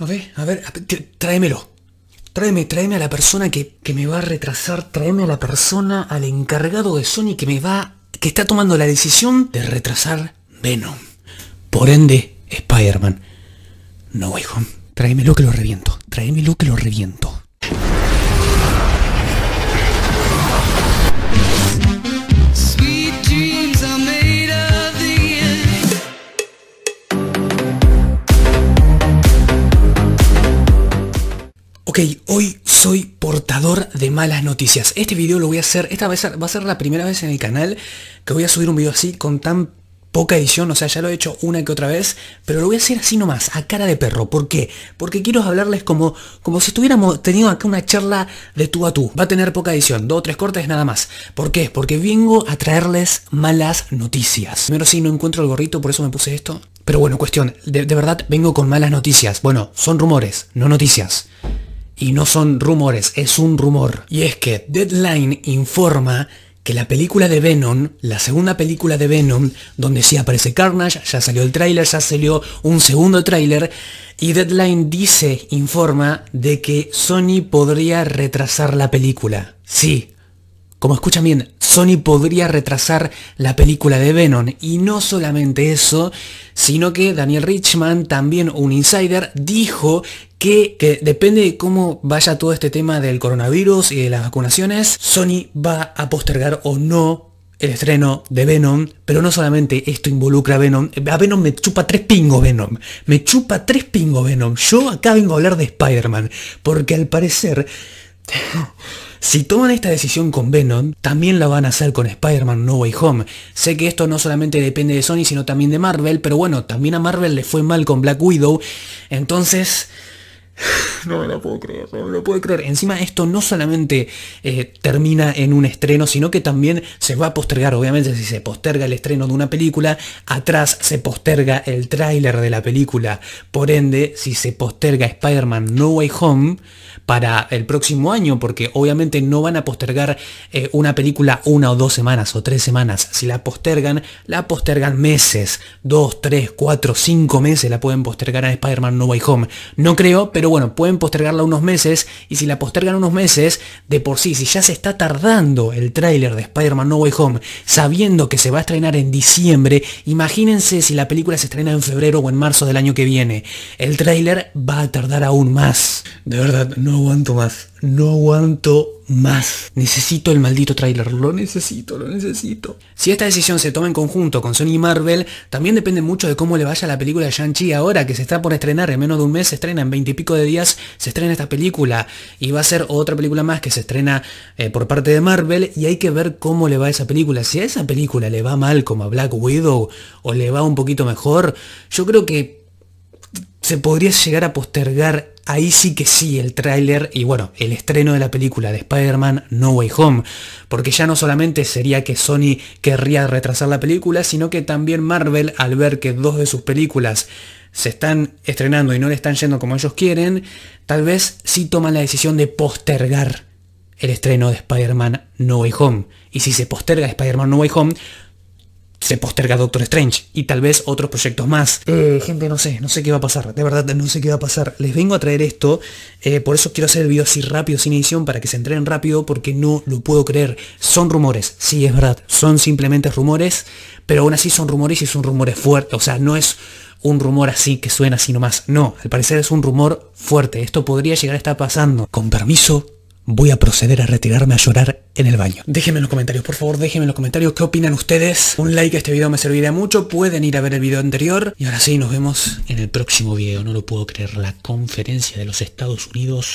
A ver, a ver, tráemelo. Tráeme, tráeme a la persona que, que, me va a retrasar, tráeme a la persona, al encargado de Sony que me va, que está tomando la decisión de retrasar Venom. Por ende, Spider-Man. No, hijo Tráemelo que lo reviento, lo que lo reviento. Ok, hoy soy portador de malas noticias. Este video lo voy a hacer, esta va a ser, va a ser la primera vez en el canal que voy a subir un video así con tan poca edición, o sea, ya lo he hecho una que otra vez, pero lo voy a hacer así nomás, a cara de perro. ¿Por qué? Porque quiero hablarles como, como si estuviéramos teniendo acá una charla de tú a tú. Va a tener poca edición, dos o tres cortes nada más. ¿Por qué? Porque vengo a traerles malas noticias. Primero sí, no encuentro el gorrito, por eso me puse esto. Pero bueno, cuestión, de verdad vengo con malas noticias. Bueno, son rumores, no noticias. Y no son rumores, es un rumor. Y es que Deadline informa que la película de Venom, la segunda película de Venom, donde sí aparece Carnage, ya salió el tráiler, ya salió un segundo tráiler, y Deadline dice, informa, de que Sony podría retrasar la película. Sí, como escuchan bien, Sony podría retrasar la película de Venom. Y no solamente eso, sino que Daniel Richman, también un insider, dijo que, depende de cómo vaya todo este tema del coronavirus y de las vacunaciones, Sony va a postergar o no el estreno de Venom, pero no solamente esto involucra a Venom, a Venom me chupa tres pingos Venom, me chupa tres pingos Venom, yo acá vengo a hablar de Spider-Man, porque al parecer si toman esta decisión con Venom, también la van a hacer con Spider-Man No Way Home. Sé que esto no solamente depende de Sony, sino también de Marvel, pero bueno, también a Marvel le fue mal con Black Widow, entonces No me lo puedo creer, no lo puedo creer. Encima esto no solamente eh, termina en un estreno, sino que también se va a postergar. Obviamente si se posterga el estreno de una película, atrás se posterga el tráiler de la película. Por ende, si se posterga Spider-Man No Way Home para el próximo año, porque obviamente no van a postergar eh, una película una o dos semanas o tres semanas. Si la postergan, la postergan meses. Dos, tres, cuatro, cinco meses la pueden postergar a Spider-Man No Way Home. No creo, pero pero bueno, pueden postergarla unos meses y si la postergan unos meses, de por sí, si ya se está tardando el tráiler de Spider-Man No Way Home, sabiendo que se va a estrenar en diciembre, imagínense si la película se estrena en febrero o en marzo del año que viene. El tráiler va a tardar aún más. De verdad, no aguanto más no aguanto más. Necesito el maldito tráiler, lo necesito, lo necesito. Si esta decisión se toma en conjunto con Sony y Marvel, también depende mucho de cómo le vaya la película de Shang-Chi ahora, que se está por estrenar en menos de un mes, se estrena en veintipico de días, se estrena esta película y va a ser otra película más que se estrena eh, por parte de Marvel y hay que ver cómo le va esa película. Si a esa película le va mal como a Black Widow o le va un poquito mejor, yo creo que se podría llegar a postergar ahí sí que sí el tráiler y bueno, el estreno de la película de Spider-Man No Way Home, porque ya no solamente sería que Sony querría retrasar la película, sino que también Marvel al ver que dos de sus películas se están estrenando y no le están yendo como ellos quieren, tal vez sí toman la decisión de postergar el estreno de Spider-Man No Way Home. Y si se posterga Spider-Man No Way Home, se posterga Doctor Strange y tal vez otros proyectos más. Eh, gente, no sé, no sé qué va a pasar, de verdad no sé qué va a pasar. Les vengo a traer esto, eh, por eso quiero hacer el video así rápido, sin edición, para que se entrenen rápido, porque no lo puedo creer. Son rumores, sí, es verdad, son simplemente rumores, pero aún así son rumores y son rumores fuertes, o sea, no es un rumor así que suena así nomás. No, al parecer es un rumor fuerte, esto podría llegar a estar pasando. Con permiso, voy a proceder a retirarme a llorar en el baño. Déjenme en los comentarios, por favor, déjenme en los comentarios qué opinan ustedes. Un like a este video me serviría mucho, pueden ir a ver el video anterior. Y ahora sí, nos vemos en el próximo video, no lo puedo creer, la conferencia de los Estados Unidos